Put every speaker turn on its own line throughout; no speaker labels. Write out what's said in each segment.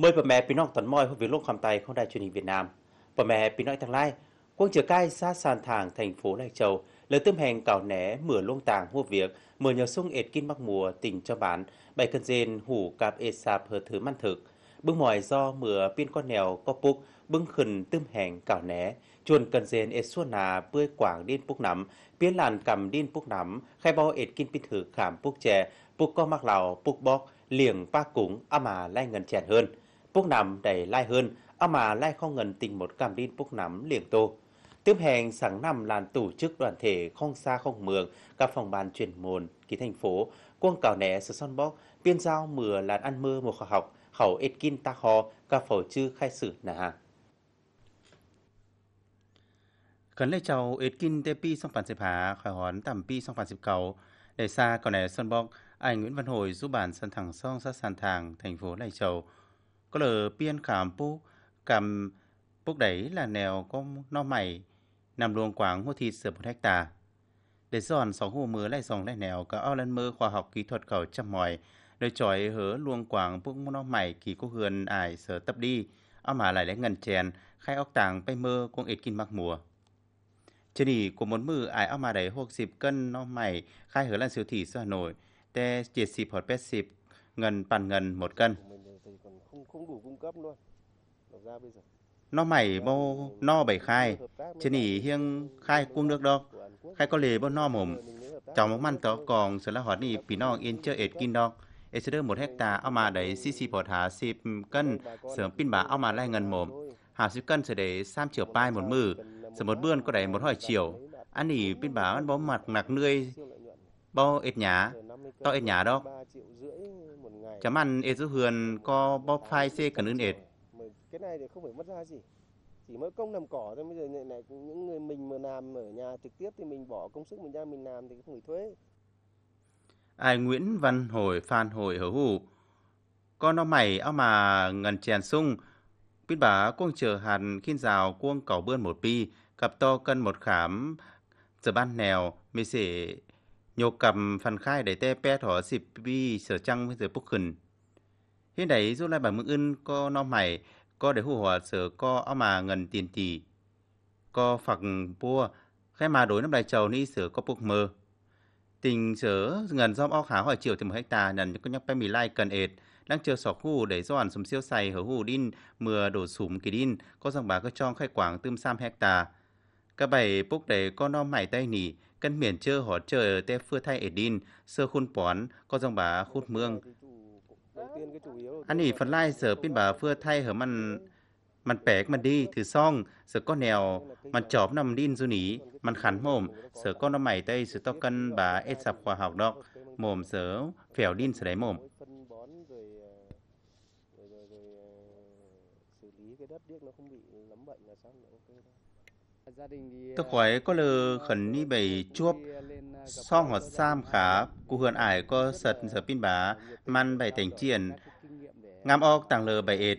Mời bà mẹ Pinock tấn moi hôm việc lúc khám tay không đài truyền hình Việt Nam. Bà mẹ Pinock thằng lai, quân trở cai xa sàn thẳng thành phố Lai Châu, lời tôm hèn cào né mửa luông tàng hô việc, mở nhờ sung ệt kinh mắc mùa tình cho bán, bày cân dên hủ cạp ê sạp hờ thứ măn thực. Bưng mỏi do mửa pin con nèo có púc bưng khẩn tôm hèn cào né, chuồn cân dên ê suôn nà bươi quảng điên púc nắm, biến làn cầm điên púc nắm, khai bao ệt kinh pin thử khảm púc chè, púc co mắc lào, púc bóc, liềng ba cúng, ama lai ngân chèn hơn. Phúc nằm đầy lai hơn, ở mà lai không ngần tình một cảm đin Phúc nắm liền tô. Tiếp hẹn sáng năm làn tổ chức đoàn thể không xa không mường, các phòng ban chuyên môn, ký thành phố, quân cào nẻ sự son bóc, biên giao mưa làn ăn mưa một khoa học, khẩu ít kinh ta ho, các phổ chư khai sử nà hàng. Khấn lê chào ít kinh tê pi song phản xịp hạ, khỏi hón tầm pi song phản xịp cầu. Để xa cào nẻ son bóc, anh Nguyễn Văn Hồi giúp bản sân thẳng song sát sàn thàng, thành phố Lai Châu, có cầm, ก็เลยเปลี่ยนขามปุ๊กำปุ๊ก đấy là nèo có no mày nằm luồng quảng hô thịt sửa một hecta để giòn sóng hồ mưa lại dòng lại nèo cả ao lên mơ khoa học kỹ thuật khẩu chăm mỏi nơi tròi hứa luồng quảng bước nó mày kỳ cô hườn ải sở tập đi ao mà lại lấy ngần chèn khai ốc tàng bay mơ cũng ít kinh mắc mùa trên đi của một mưa ải ao mà đẩy hoặc dịp cân nó mày khai hứa là siêu thị do hà nội te chia xịp hoặc pet xịp ngần bàn ngần một cân thì còn không không đủ cung cấp luôn đầu ra bây giờ nó mày bô no bảy khai trên ý hiêng khai cuông nước đó khai có lề bao no mồm cháu mong măn tớ còn sự là hỏi nì vì no yên chơi ệt kinh đó ế sẽ đưa một hecta ao mà đấy xì xì bột hạ xịp cân sớm pin bà ao mà lai ngân mồm hạ xịp cân sẽ để sam chiều pai một mử sớm một bươn có đẩy một hỏi chiều ăn nì pin bà ăn bó mặt nạc nươi bao ệt nhá to ệt nhá đó chấm ăn ê giữ hườn co bóp phai xê cần ơn ệt. Cái này thì không phải mất ra gì. Chỉ mới công làm cỏ thôi bây giờ lại, lại những người mình mà làm ở nhà trực tiếp thì mình bỏ công sức mình ra mình làm thì không phải thuế. Ai Nguyễn Văn Hồi Phan Hồi hở hủ. Con nó mày áo mà ngần chèn sung. Biết bà cuông chờ hàn khiên rào cuông cỏ bươn một pi, cặp to cân một khám, giờ ban nèo, mê xỉ โยกับฟันค่ายได้แต่แปดหอสิบปีเสือจังเสือปุกขึ้นเฮ็ดได้สุดแล้วบางมื้ออื่นก็น้อมใหม่ก็ได้ฮู้ว่าเสือก็เอามาเงินตีนตีก็ฝักปัวแค่มาโดยน้ำลายเจ้านี่เสือก็ปุกมือติงเสือเงินซ่อมออกหาหอยเจียวถึงเฮกตานั่นก็ยังไปมีไล่เกินเอ็ด đang chờ sọc hu để do ăn sum siêu say hở hu đin mưa đổ sùm kỳ đin có dòng bà có trong khai quảng tươm sam hecta 가바의 북대 con mải tay nỉ cân miền chơ họ chờ te phưa thay ở đin sơ khôn bón có dòng bà khút mương anh ỉ phần lai giờ pin bà phưa thay hở mănมันแปลกมันดีถือซ่องเสือก็แนว มันจอบนําดินซุนีมันขันโหมเสือก็นําใหม่ใต้สือตอกันบาเอสับขวาหอกดอกหมมเสือแฝวดินสไดหมม xử lý cái đất điếc nó không bị lắm bệnh là xong là ok thôi Tớ khói có lờ khẩn ni bảy chuốc song họt sam khá cụ hườn ải có sật sở pin bá man bảy thành triển ngam ok tàng lờ bảy ệt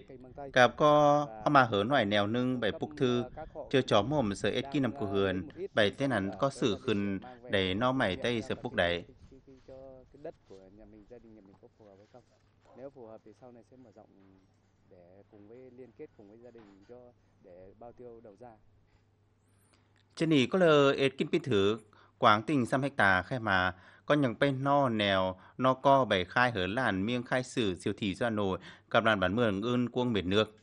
cặp co ông mà hớn ngoài nèo nưng bảy phục thư chờ chó mồm sở ết kỹ nằm cụ hườn bảy tên hắn có sử khừng để no mày tay sở phục đấy đất của nhà mình gia đình nhà mình có phù hợp hay không nếu phù hợp thì sau này sẽ mở rộng để cùng với liên kết cùng với gia đình cho để bao tiêu đầu ra chân có 제니 이걸로 에킨 피트 광띵 3ha khai mà có những bên no nèo no co bày khai hở làn miêng khai sử siêu thị do nổi gặp đoàn bản mường ưn cuông miệt nước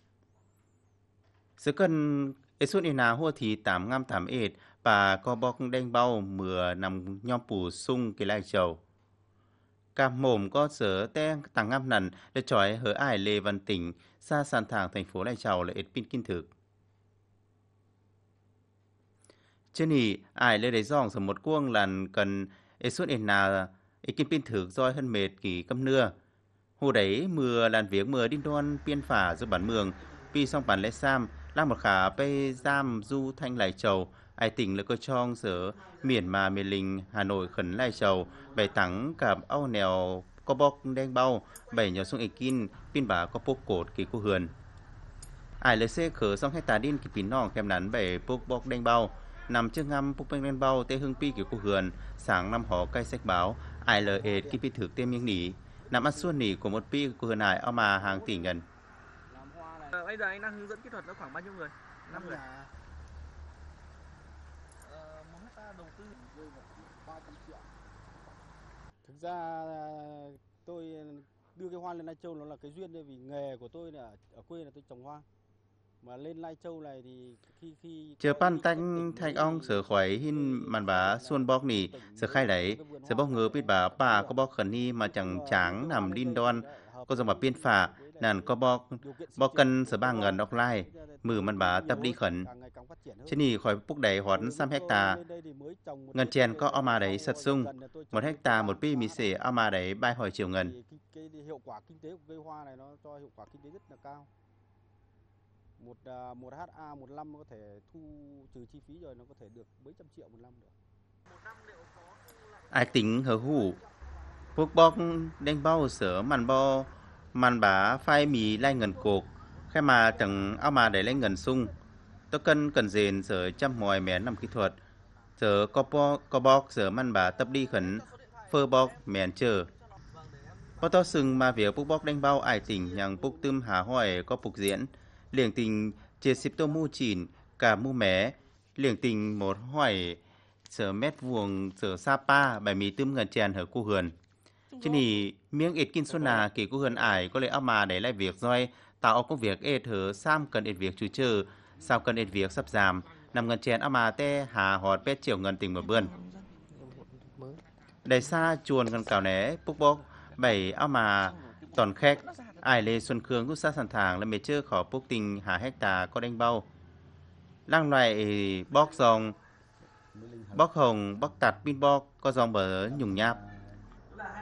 sự cần ế xuân ina hua thì tám ngam tám ệt và co bọc đen bao mưa nằm nhom phủ sung cái lai chầu cam mồm có sở te tăng ngam nần để trói hỡi ai lê văn tỉnh xa sàn thẳng thành phố lai chầu là ệt pin kinh thực Trên hì, ai lấy đấy dòng sở một cuông là cần ế suốt ế nà ế kim pin thử doi hơn mệt kỳ cấm nưa. Hồ đấy mưa làn viếng mưa đinh đoan piên phả giữa bản mường, pi song bản lê sam, là một khả bê giam du thanh lại chầu ai tỉnh là cơ trong sở miền mà miền linh Hà Nội khẩn lại chầu bày thắng cả ao nèo có bọc đen bao, bày nhỏ xuống ế kin, pin bà có bốc cột kỳ cô hườn. Ai lấy xe khở xong hay tà đin kỳ pin nòng kem nắn bày bốc bốc đen bao, nằm trước ngăm Pupeng Ren Bao tê hương pi kiểu cô hườn, sáng năm hó cây sách báo, ai lờ ệt kì pi thực tiêm miếng nỉ, nằm ăn xuân nỉ của một pi của hườn hải ao mà hàng tỷ ngân. Ờ, bây giờ anh đang hướng dẫn kỹ thuật nó khoảng bao nhiêu người? năm người. Thực ra ờ, tôi đưa cái hoa lên Lai Châu nó là cái duyên vì nghề của tôi là ở quê là tôi trồng hoa. Chờ pan tanh thanh ong sở khỏi hin màn bá xuân bóc nỉ sở khai đấy sở bóc ngờ biết bá bà có bóc khẩn ni mà chẳng chẳng nằm đinh đoan có dòng bà biên phả nàn có bóc bóc cân sở ba ngần đọc lai mử màn bá tập đi khẩn trên nỉ khỏi bốc đầy hoán sam hecta ngân chèn có oma đấy sật sung một hecta một pi mì sể oma đấy bay hỏi chiều ngần hiệu quả kinh tế của cây hoa này nó cho hiệu quả kinh tế rất là cao một à, một ha một năm có thể thu trừ chi phí rồi nó có thể được mấy trăm triệu một năm được. Ai tính hở hủ Phước bóc đánh bao sở màn bo màn bá phai mì lai ngần cột khai mà chẳng ao mà để lấy ngần sung tôi cần cần dền sở chăm mòi mén nằm kỹ thuật sở có bo có bóc sở màn bá tập đi khẩn phơ bóc mén chờ có to sừng mà việc phúc bóc đánh bao ai tỉnh nhằng phúc tươm hà hỏi có phục diễn liền tình chia xịp tô mu chìn cả mu mé liền tình một hỏi sở mét vuông sở pa bảy mì tươm ngàn chèn ở khu hườn chứ nì miếng ít kinh xuân nà kỳ khu hườn ải có lẽ áo mà để lại việc doi tạo công việc ít thở sam cần ít việc chú trừ sao cần ít việc sắp giảm nằm ngàn chèn áo mà te hà họt bét triệu ngàn tình mở bươn đầy xa chuồn gần cào né búc bốc bảy áo mà toàn khách ải lê xuân khương của xã sản thàng là mẹ chơ khó bốc tình hạ hecta có đánh bao. Lăng loại ừ, bóc dòng, bóc hồng, bóc tạt pin bóc có dòng bờ nhùng nháp,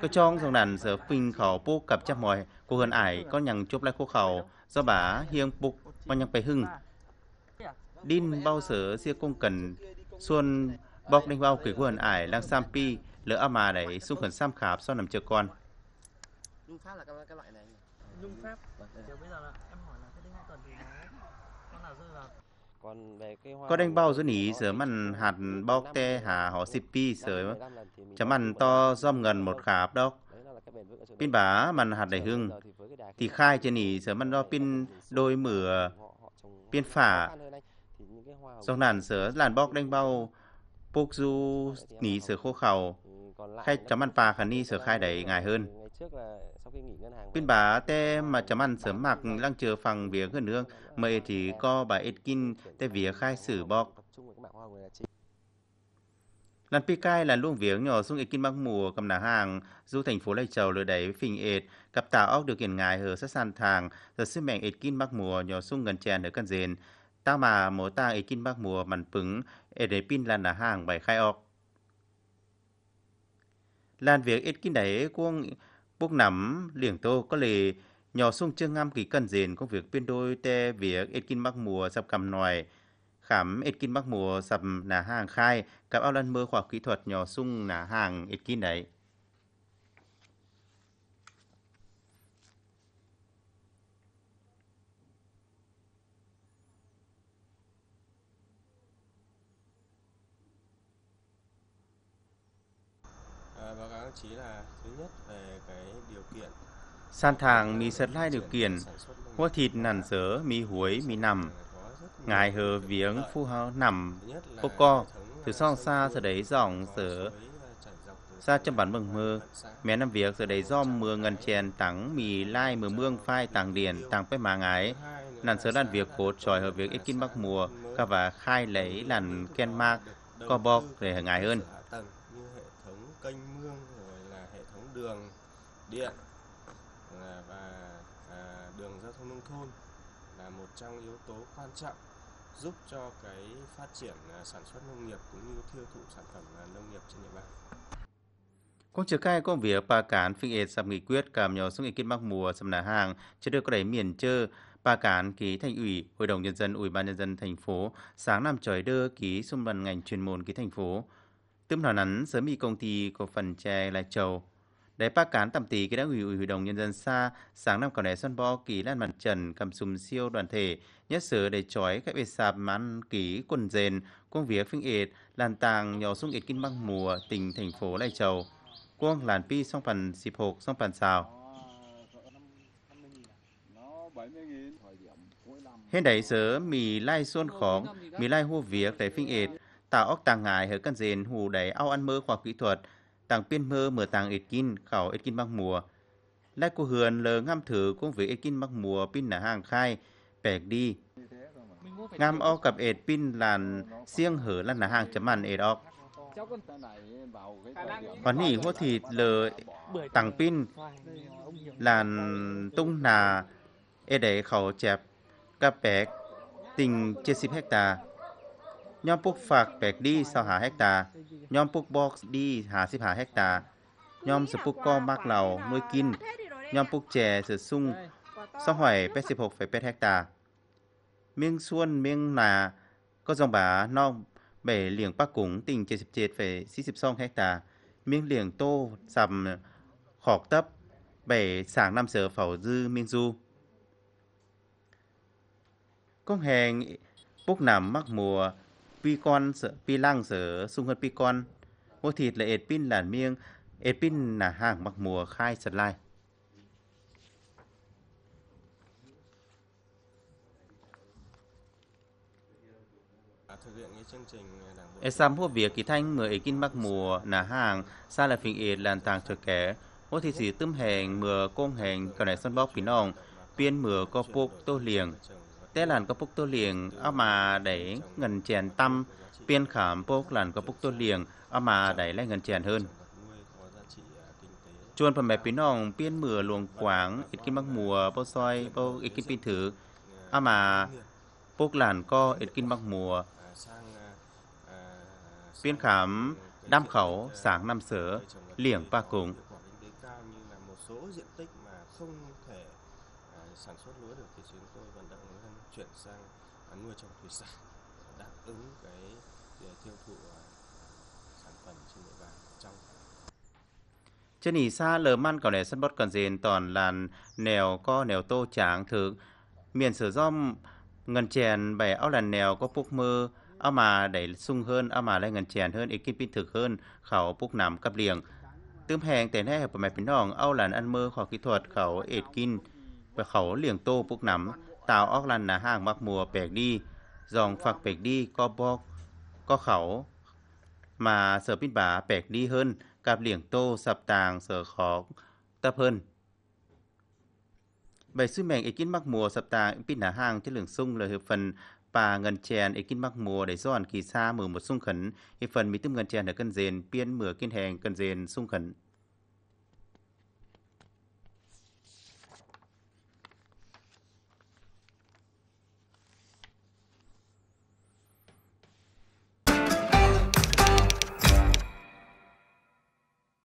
Có trong dòng đàn giờ phình khó bốc cặp chắp mòi của hơn ải có nhằng chụp lại khô khẩu do bà hiêng bục và nhằng bày hưng. đinh bao sở xia công cần xuân bóc đánh bao kể của hơn ải lang pi lỡ ama à đấy xung khẩn sam khạp sau nằm chờ con. khá là cái loại này dung phép Chứ vâng, bây giờ là em hỏi là cái đinh hoa tuần thì nó con nào rơi vào có đánh bao dưới nỉ sửa mặn hạt bao te hà họ xịp pi sửa chấm mặn to dòm gần một khạp đâu pin bá mặn hạt đầy hưng thì khai trên nỉ sửa mặn do pin đôi mửa pin phả dòng nàn sửa làn bóc đánh bao buộc du nỉ sửa khô khẩu ừ, khai chấm mặn phà khả ni sửa khai đầy ngài hơn Bên bà tê mà chấm ăn sớm mặc lăng chờ phẳng vía gần nương, mời thì co bà Edkin tê vía khai sử bọc. Lần pi cai là luôn viếng nhỏ xung Edkin băng mùa cầm ná hàng, du thành phố Lây Trầu lừa đẩy phình ệt, cặp tàu óc được kiện ngài hở sát sàn thàng, giờ sư mẹng Edkin băng mùa nhỏ xung gần chèn ở căn dền. Ta mà mô ta Edkin băng mùa mặn pứng, pin là ná hàng bày khai ọc. Lan việc Edkin đẩy cuông Bốc nắm liềng tô có lề nhỏ sung chương ngâm kỳ cần dền công việc biên đôi te việc ít kinh mắc mùa sập cầm nòi khám ít kinh mắc mùa sập nà hàng khai cặp ao lăn mơ khoa học kỹ thuật nhỏ sung nà hàng ít kinh đấy báo cáo chí là thứ nhất về cái điều kiện san thàng mi sật lai điều kiện hoa thịt nản dớ mi huối mi nằm ngài hờ viếng phu hao nằm cô co từ song xa từ đấy dòng sở xa trong bản mừng mưa, mẹ năm việc giờ đấy do mưa ngân chèn tắng mì lai mưa mương phai tàng điển tàng phai mà ngái nản sớ làn việc cột tròi hợp việc ít kinh bắc mùa ca và khai lấy làn ken mạc co bọc để ngài hơn đường điện và à, đường giao thông nông thôn là một trong yếu tố quan trọng giúp cho cái phát triển à, sản xuất nông nghiệp cũng như tiêu thụ sản phẩm à, nông nghiệp trên địa bàn. Cũng trực khai công việc bà cán phiên ệt sạp nghị quyết cảm nhỏ xuống nghị kết mắc mùa sầm nà hàng chưa được có đẩy miền chơ bà cán ký thành ủy hội đồng nhân dân ủy ban nhân dân thành phố sáng năm trời đưa ký xung bằng ngành chuyên môn ký thành phố tươm thảo nắn sớm bị công ty cổ phần tre lai châu Đại pa cán tầm tí cái đã ủy ủy hội đồng nhân dân xa sáng năm cầu né xuân bo kỳ lan mặt trần cầm sùm siêu đoàn thể nhất sở để chói các bề sạp mán ký quần dền quân vía phinh ệt làn tàng nhỏ xuống ít kinh băng mùa tỉnh thành phố lai châu quân làn pi song phần xịp hộp song phần xào Hiện đại sở mì lai xuân khóng, mì lai hô việc để phinh ệt, tạo ốc tàng ngại hở căn dền hù đẩy ao ăn mơ khoa kỹ thuật tàng biên mơ mở tàng ít kín khảo ít kín băng mùa lại cô hườn lờ ngâm thử công việc ít kín băng mùa pin là hàng khai bẹc đi ngâm o cặp ệt pin làn siêng hở là là hàng chấm ăn ệt ọc còn nỉ hô thịt lờ tàng pin làn tung nà ê để khẩu chẹp cặp bẹc tình trên 10 hectare nhóm พวกฝากแปลกดี25เฮกตาร์ย้อมพวกบอกดี55เฮกตาร์ย้อมสปุกก็มักเหล่าน่วยกินย้อมพวกแจเสือสุ่ง286.8เฮกตาร์เมียงส่วนเมียงนาก็จองบานอกเบ่เหลียงปักกุงติ่ง77.42เฮกตาร์เมียงเหลียงโตสําขอกตับเบ่สางนําเสือเฝ้าดื้อเมียงซูก้องแหงพวกนํามักมัว pi con sở pi lang sung hơn pi con ngô thịt là ệt pin là miêng ệt pin là hàng mặc mùa khai sật lai E sam hô việc kỳ thanh mười kinh bắc mùa nà hàng xa là phình ệt làn tàng trở kẻ ô thị sĩ tươm hèn mưa côn hèn cả này sân bóc phí nòng piên mưa có bốc tô liền tế làn có phúc tu liền ở mà để ngân chèn tâm biên khảm phúc làn có phúc tu liền ở mà để lấy ngân chèn hơn chuồn phần mẹ pin nòng biên mửa luồng quảng ít kim bắc mùa bao soi bao ít kim pin thử ở mà phúc làn co ít kim bắc mùa biên khảm đam khẩu sáng năm sở liền ba cùng diện tích mà không thể Ờ, sản xuất lúa được thì chúng tôi vận động người dân chuyển sang nuôi trồng thủy sản đáp ứng cái để tiêu thụ ờ, sản phẩm trên địa bàn trong trên ỉ xa lờ man cỏ lẻ sân bót cần dền toàn làn nèo co nèo tô tráng thử miền sử dom ngân chèn bẻ áo làn nèo có phúc mơ áo mà đẩy sung hơn áo mà lên ngân chèn hơn ý kim pin thực hơn khảo phúc nằm cấp liền tương hẹn tên hẹp của mẹ pin nòng áo làn ăn mơ khỏi kỹ thuật khảo ệt kinh và khẩu liền tô bốc nắm tàu óc lăn là hàng mắc mùa bẹc đi dòn phạc bẹc đi có bọc có khẩu mà sở pin bà bẹc đi hơn cặp liền tô sập tàng sở khó tập hơn bảy sư mệnh ekin mắc mùa sập tàng pin là hàng chất lượng sung là hợp phần và ngân chèn ekin mắc mùa để giòn kỳ xa mở một sung khẩn hiệp phần mỹ tâm ngân chèn ở cân dền biên mở kiên hàng cân dền sung khẩn